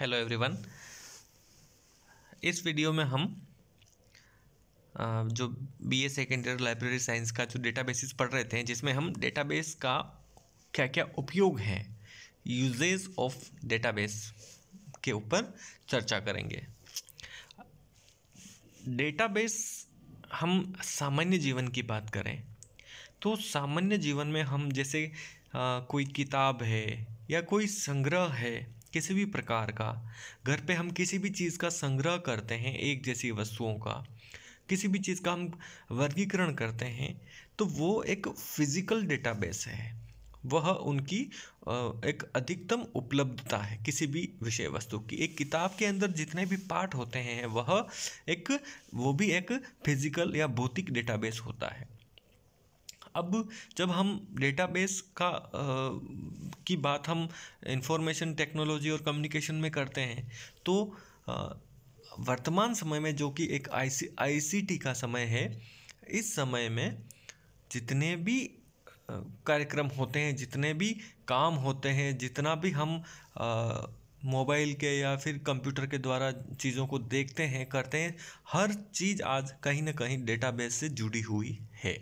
hello everyone इस video में हम जो B A second year library science का जो डेटा बेसिस पढ़ रहे थे जिसमें हम डेटाबेस का क्या क्या उपयोग हैं यूजेज ऑफ डेटाबेस के ऊपर चर्चा करेंगे डेटाबेस हम सामान्य जीवन की बात करें तो सामान्य जीवन में हम जैसे आ, कोई किताब है या कोई संग्रह है किसी भी प्रकार का घर पे हम किसी भी चीज़ का संग्रह करते हैं एक जैसी वस्तुओं का किसी भी चीज़ का हम वर्गीकरण करते हैं तो वो एक फिज़िकल डेटाबेस है वह उनकी एक अधिकतम उपलब्धता है किसी भी विषय वस्तु की एक किताब के अंदर जितने भी पाठ होते हैं वह एक वो भी एक फिजिकल या भौतिक डेटाबेस होता है अब जब हम डेटाबेस का की बात हम इंफॉर्मेशन टेक्नोलॉजी और कम्युनिकेशन में करते हैं तो वर्तमान समय में जो कि एक आई आईसीटी का समय है इस समय में जितने भी कार्यक्रम होते हैं जितने भी काम होते हैं जितना भी हम मोबाइल के या फिर कंप्यूटर के द्वारा चीज़ों को देखते हैं करते हैं हर चीज़ आज कहीं ना कहीं डेटाबेस से जुड़ी हुई है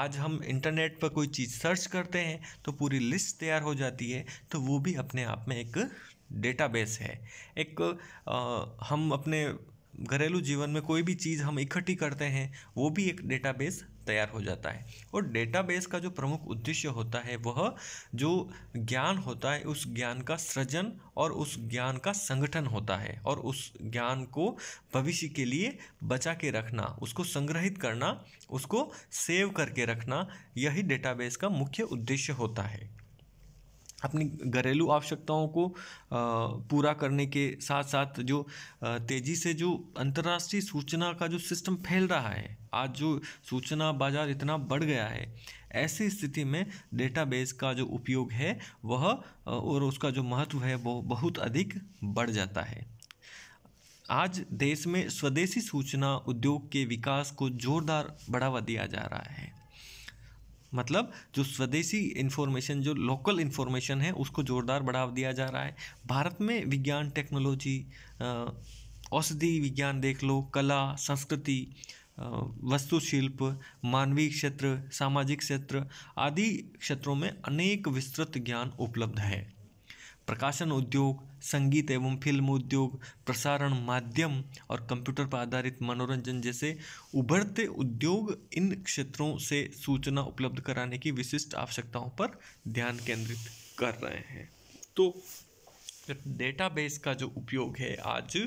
आज हम इंटरनेट पर कोई चीज़ सर्च करते हैं तो पूरी लिस्ट तैयार हो जाती है तो वो भी अपने आप में एक डेटाबेस है एक आ, हम अपने घरेलू जीवन में कोई भी चीज़ हम इकट्ठी करते हैं वो भी एक डेटाबेस तैयार हो जाता है और डेटाबेस का जो प्रमुख उद्देश्य होता है वह जो ज्ञान होता है उस ज्ञान का सृजन और उस ज्ञान का संगठन होता है और उस ज्ञान को भविष्य के लिए बचा के रखना उसको संग्रहित करना उसको सेव करके रखना यही डेटाबेस का मुख्य उद्देश्य होता है अपनी घरेलू आवश्यकताओं को पूरा करने के साथ साथ जो तेज़ी से जो अंतर्राष्ट्रीय सूचना का जो सिस्टम फैल रहा है आज जो सूचना बाज़ार इतना बढ़ गया है ऐसी स्थिति में डेटाबेस का जो उपयोग है वह और उसका जो महत्व है वो बहुत अधिक बढ़ जाता है आज देश में स्वदेशी सूचना उद्योग के विकास को ज़ोरदार बढ़ावा दिया जा रहा है मतलब जो स्वदेशी इन्फॉर्मेशन जो लोकल इन्फॉर्मेशन है उसको ज़ोरदार बढ़ावा दिया जा रहा है भारत में विज्ञान टेक्नोलॉजी औषधि विज्ञान देख लो कला संस्कृति वस्तुशिल्प मानवीय क्षेत्र सामाजिक क्षेत्र आदि क्षेत्रों में अनेक विस्तृत ज्ञान उपलब्ध है प्रकाशन उद्योग संगीत एवं फिल्म उद्योग प्रसारण माध्यम और कंप्यूटर पर आधारित मनोरंजन जैसे उभरते उद्योग इन क्षेत्रों से सूचना उपलब्ध कराने की विशिष्ट आवश्यकताओं पर ध्यान केंद्रित कर रहे हैं तो डेटाबेस का जो उपयोग है आज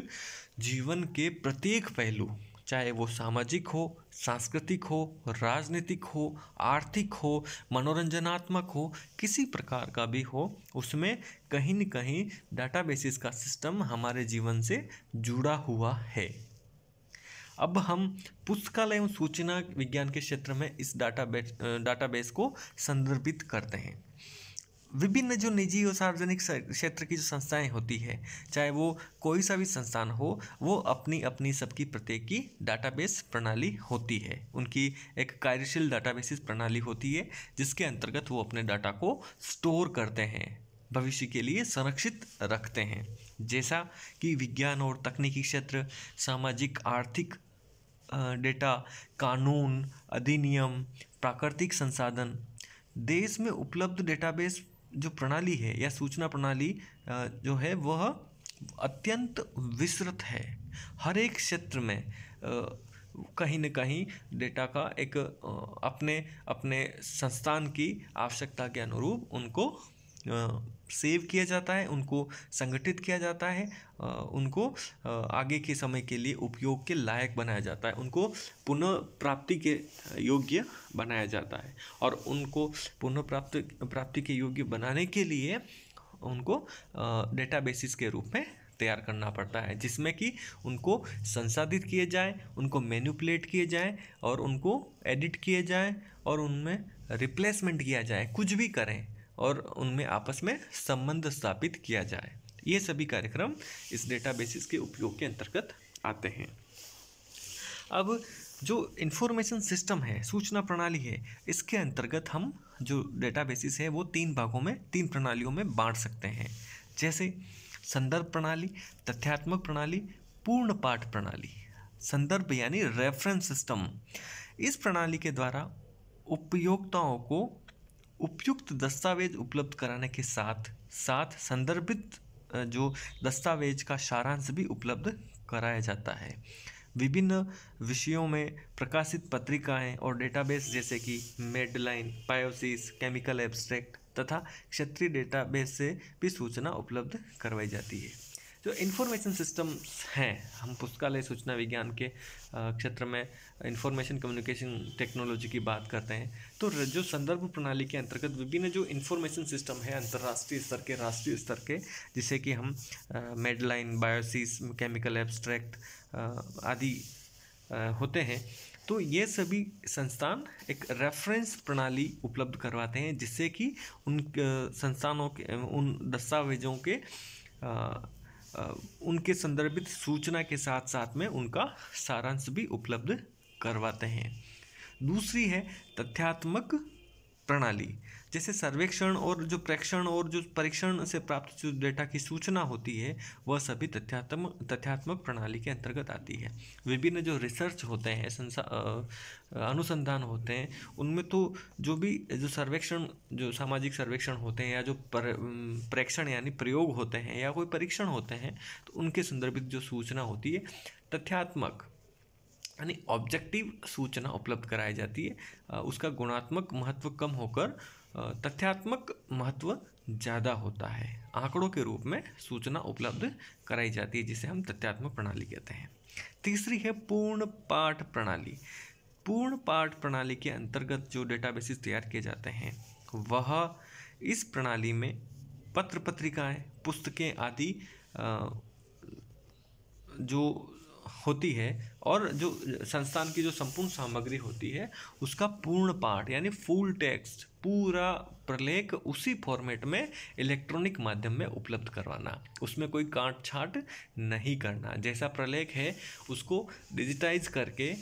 जीवन के प्रत्येक पहलू चाहे वो सामाजिक हो सांस्कृतिक हो राजनीतिक हो आर्थिक हो मनोरंजनात्मक हो किसी प्रकार का भी हो उसमें कहीं न कहीं डाटाबेसिस का सिस्टम हमारे जीवन से जुड़ा हुआ है अब हम पुस्तकालय एवं सूचना विज्ञान के क्षेत्र में इस डाटा डाटाबेस को संदर्भित करते हैं विभिन्न जो निजी और सार्वजनिक क्षेत्र की जो संस्थाएं होती है चाहे वो कोई सा भी संस्थान हो वो अपनी अपनी सबकी प्रत्येक की डाटाबेस प्रणाली होती है उनकी एक कार्यशील डाटाबेसिस प्रणाली होती है जिसके अंतर्गत वो अपने डाटा को स्टोर करते हैं भविष्य के लिए संरक्षित रखते हैं जैसा कि विज्ञान और तकनीकी क्षेत्र सामाजिक आर्थिक डेटा कानून अधिनियम प्राकृतिक संसाधन देश में उपलब्ध डेटाबेस जो प्रणाली है या सूचना प्रणाली जो है वह अत्यंत विस्तृत है हर एक क्षेत्र में कहीं न कहीं डेटा का एक अपने अपने संस्थान की आवश्यकता के अनुरूप उनको सेव किया जाता है उनको संगठित किया जाता है उनको आगे के समय के लिए उपयोग के लायक बनाया जाता है उनको पुनः प्राप्ति के योग्य बनाया जाता है और उनको पुनः प्राप्ति प्राप्ति के योग्य बनाने के लिए उनको डेटा बेसिस के रूप में तैयार करना पड़ता है जिसमें कि उनको संसाधित किए जाए उनको मैन्यूपुलेट किए जाए और उनको एडिट किए जाए और उनमें रिप्लेसमेंट किया जाए कुछ भी करें और उनमें आपस में संबंध स्थापित किया जाए ये सभी कार्यक्रम इस डेटाबेसिस के उपयोग के अंतर्गत आते हैं अब जो इन्फॉर्मेशन सिस्टम है सूचना प्रणाली है इसके अंतर्गत हम जो डेटाबेसिस है वो तीन भागों में तीन प्रणालियों में बांट सकते हैं जैसे संदर्भ प्रणाली तथ्यात्मक प्रणाली पूर्ण पाठ प्रणाली संदर्भ यानी रेफरेंस सिस्टम इस प्रणाली के द्वारा उपयोगताओं को उपयुक्त दस्तावेज उपलब्ध कराने के साथ साथ संदर्भित जो दस्तावेज का सारांश भी उपलब्ध कराया जाता है विभिन्न विषयों में प्रकाशित पत्रिकाएं और डेटाबेस जैसे कि मेडलाइन पायोसिस केमिकल एब्स्ट्रैक्ट तथा क्षेत्रीय डेटाबेस से भी सूचना उपलब्ध करवाई जाती है जो इन्फॉर्मेशन सिस्टम्स हैं हम पुस्तकालय सूचना विज्ञान के क्षेत्र में इंफॉर्मेशन कम्युनिकेशन टेक्नोलॉजी की बात करते हैं तो जो संदर्भ प्रणाली के अंतर्गत विभिन्न जो इन्फॉर्मेशन सिस्टम है अंतर्राष्ट्रीय स्तर के राष्ट्रीय स्तर के जिसे कि हम मेडलाइन बायोसिस केमिकल एब्स्ट्रैक्ट आदि होते हैं तो ये सभी संस्थान एक रेफरेंस प्रणाली उपलब्ध करवाते हैं जिससे कि उन संस्थानों के उन दस्तावेजों के उनके संदर्भित सूचना के साथ साथ में उनका सारांश भी उपलब्ध करवाते हैं दूसरी है तथ्यात्मक प्रणाली जैसे सर्वेक्षण और जो प्रेक्षण और जो परीक्षण से प्राप्त जो डेटा की सूचना होती है वह सभी तथ्यात्मक तथ्यात्मक प्रणाली के अंतर्गत आती है विभिन्न जो रिसर्च होते हैं संसा अनुसंधान होते हैं उनमें तो जो भी जो सर्वेक्षण जो सामाजिक सर्वेक्षण होते हैं या जो प्रेक्षण यानी प्रयोग होते हैं या कोई परीक्षण होते हैं तो उनके संदर्भित जो सूचना होती है तथ्यात्मक यानी ऑब्जेक्टिव सूचना उपलब्ध कराई जाती है उसका गुणात्मक महत्व कम होकर तथ्यात्मक महत्व ज़्यादा होता है आंकड़ों के रूप में सूचना उपलब्ध कराई जाती है जिसे हम तथ्यात्मक प्रणाली कहते हैं तीसरी है पूर्ण पाठ प्रणाली पूर्ण पाठ प्रणाली के अंतर्गत जो डेटाबेसिस तैयार किए जाते हैं वह इस प्रणाली में पत्र पत्रिकाएँ पुस्तकें आदि जो होती है और जो संस्थान की जो संपूर्ण सामग्री होती है उसका पूर्ण पाठ यानी फुल टेक्स्ट पूरा प्रलेख उसी फॉर्मेट में इलेक्ट्रॉनिक माध्यम में उपलब्ध करवाना उसमें कोई काट छाट नहीं करना जैसा प्रलेख है उसको डिजिटाइज करके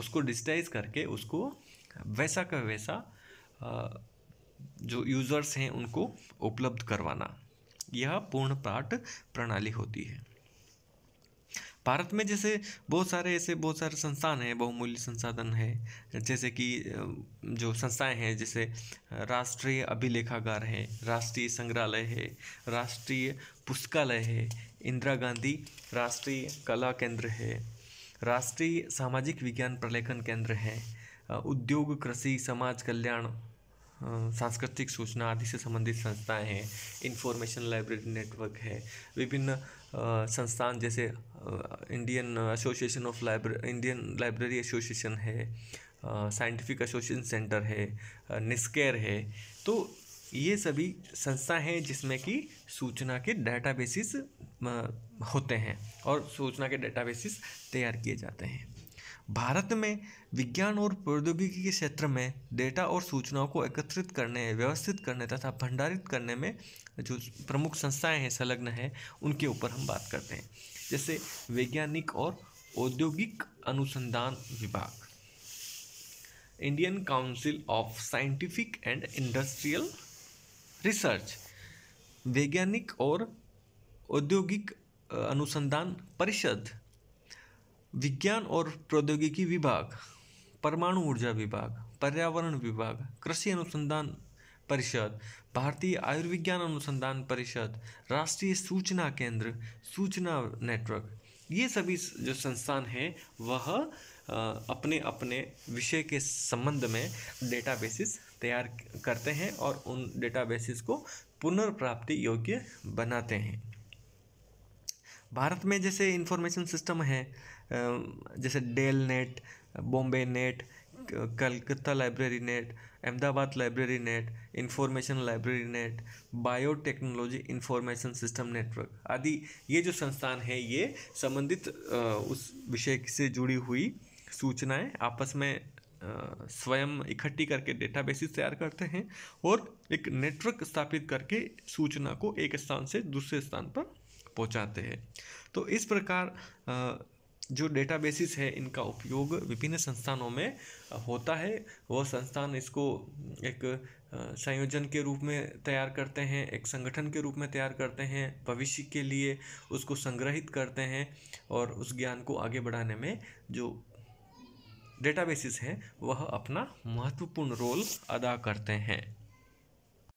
उसको डिजिटाइज करके उसको वैसा का वैसा जो यूज़र्स हैं उनको उपलब्ध करवाना यह पूर्ण पाठ प्रणाली होती है भारत में जैसे बहुत सारे ऐसे बहुत सारे संस्थान हैं बहुमूल्य संसाधन है जैसे कि जो संस्थाएं हैं जैसे राष्ट्रीय अभिलेखागार है राष्ट्रीय संग्रहालय है राष्ट्रीय पुस्तकालय है इंदिरा गांधी राष्ट्रीय कला केंद्र है राष्ट्रीय सामाजिक विज्ञान प्रलेखन केंद्र है उद्योग कृषि समाज कल्याण सांस्कृतिक सूचना आदि से संबंधित संस्थाएं हैं इंफॉर्मेशन लाइब्रेरी नेटवर्क है विभिन्न संस्थान जैसे Indian association of library Indian library association है साइंटिफिक एसोसिएशन सेंटर है निस्केयर है तो ये सभी संस्था हैं जिसमें कि सूचना के डेटाबेसिस होते हैं और सूचना के डेटाबेसिस तैयार किए जाते हैं भारत में विज्ञान और प्रौद्योगिकी के क्षेत्र में डेटा और सूचनाओं को एकत्रित करने व्यवस्थित करने तथा भंडारित करने में जो प्रमुख संस्थाएं हैं संलग्न हैं उनके ऊपर हम बात करते हैं जैसे वैज्ञानिक और औद्योगिक अनुसंधान विभाग Indian council of scientific and industrial research वैज्ञानिक और औद्योगिक अनुसंधान परिषद विज्ञान और प्रौद्योगिकी विभाग परमाणु ऊर्जा विभाग पर्यावरण विभाग कृषि अनुसंधान परिषद भारतीय आयुर्विज्ञान अनुसंधान परिषद राष्ट्रीय सूचना केंद्र सूचना नेटवर्क ये सभी जो संस्थान हैं वह अपने अपने विषय के संबंध में डेटाबेसिस तैयार करते हैं और उन डेटाबेसिस को पुनर्प्राप्ति योग्य बनाते हैं भारत में जैसे इंफॉर्मेशन सिस्टम है जैसे DELNET Bombay net Calcutta library net Ahmedabad library net information library net biotechnology information system network आदि ये जो संस्थान है ये संबंधित उस विषय से जुड़ी हुई सूचनाएं आपस में स्वयं इकट्ठी करके डेटा तैयार करते हैं और एक नेटवर्क स्थापित करके सूचना को एक स्थान से दूसरे स्थान पर पहुंचाते हैं तो इस प्रकार जो डेटा बेसिस है इनका उपयोग विभिन्न संस्थानों में होता है वह संस्थान इसको एक संयोजन के रूप में तैयार करते हैं एक संगठन के रूप में तैयार करते हैं भविष्य के लिए उसको संग्रहित करते हैं और उस ज्ञान को आगे बढ़ाने में जो डेटाबेसिस हैं वह अपना महत्वपूर्ण रोल अदा करते हैं